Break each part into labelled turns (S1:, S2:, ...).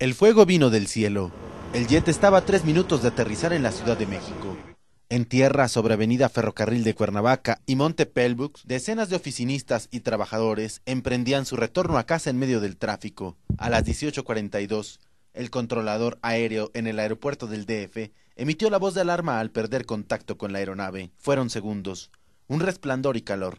S1: El fuego vino del cielo. El jet estaba a tres minutos de aterrizar en la Ciudad de México. En tierra, sobre Avenida Ferrocarril de Cuernavaca y Monte Pelbux, decenas de oficinistas y trabajadores emprendían su retorno a casa en medio del tráfico. A las 18.42, el controlador aéreo en el aeropuerto del DF emitió la voz de alarma al perder contacto con la aeronave. Fueron segundos, un resplandor y calor.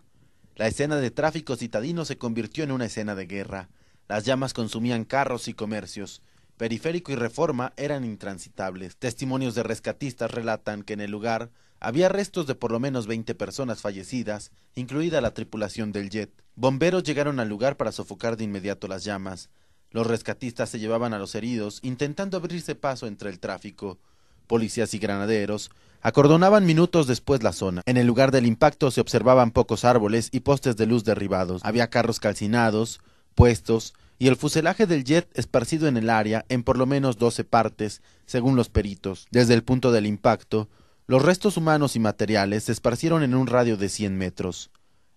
S1: La escena de tráfico citadino se convirtió en una escena de guerra. Las llamas consumían carros y comercios. Periférico y Reforma eran intransitables. Testimonios de rescatistas relatan que en el lugar había restos de por lo menos 20 personas fallecidas, incluida la tripulación del jet. Bomberos llegaron al lugar para sofocar de inmediato las llamas. Los rescatistas se llevaban a los heridos, intentando abrirse paso entre el tráfico. Policías y granaderos acordonaban minutos después la zona. En el lugar del impacto se observaban pocos árboles y postes de luz derribados. Había carros calcinados, puestos, y el fuselaje del jet esparcido en el área en por lo menos 12 partes, según los peritos. Desde el punto del impacto, los restos humanos y materiales se esparcieron en un radio de 100 metros.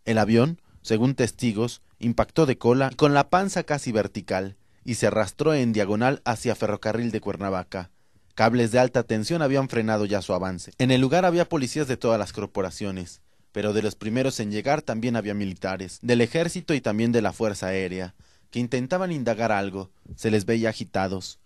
S1: El avión, según testigos, impactó de cola y con la panza casi vertical y se arrastró en diagonal hacia Ferrocarril de Cuernavaca. Cables de alta tensión habían frenado ya su avance. En el lugar había policías de todas las corporaciones, pero de los primeros en llegar también había militares, del ejército y también de la Fuerza Aérea que intentaban indagar algo, se les veía agitados.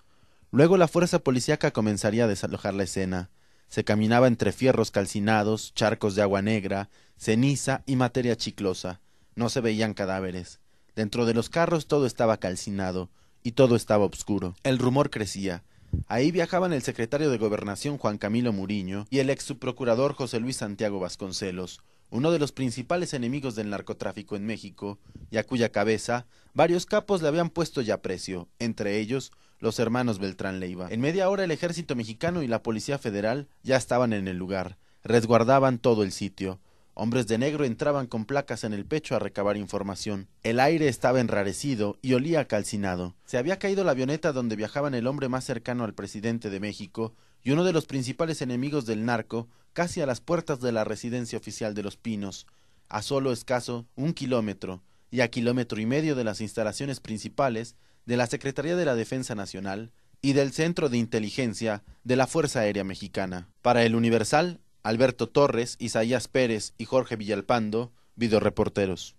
S1: Luego la fuerza policíaca comenzaría a desalojar la escena. Se caminaba entre fierros calcinados, charcos de agua negra, ceniza y materia chiclosa. No se veían cadáveres. Dentro de los carros todo estaba calcinado y todo estaba oscuro. El rumor crecía. Ahí viajaban el secretario de Gobernación Juan Camilo Muriño y el ex subprocurador José Luis Santiago Vasconcelos, uno de los principales enemigos del narcotráfico en México, y a cuya cabeza varios capos le habían puesto ya precio, entre ellos los hermanos Beltrán Leiva. En media hora el ejército mexicano y la Policía Federal ya estaban en el lugar, resguardaban todo el sitio, Hombres de negro entraban con placas en el pecho a recabar información. El aire estaba enrarecido y olía calcinado. Se había caído la avioneta donde viajaban el hombre más cercano al presidente de México y uno de los principales enemigos del narco, casi a las puertas de la residencia oficial de Los Pinos, a solo escaso un kilómetro y a kilómetro y medio de las instalaciones principales de la Secretaría de la Defensa Nacional y del Centro de Inteligencia de la Fuerza Aérea Mexicana. Para el Universal, Alberto Torres, Isaías Pérez y Jorge Villalpando, videoreporteros.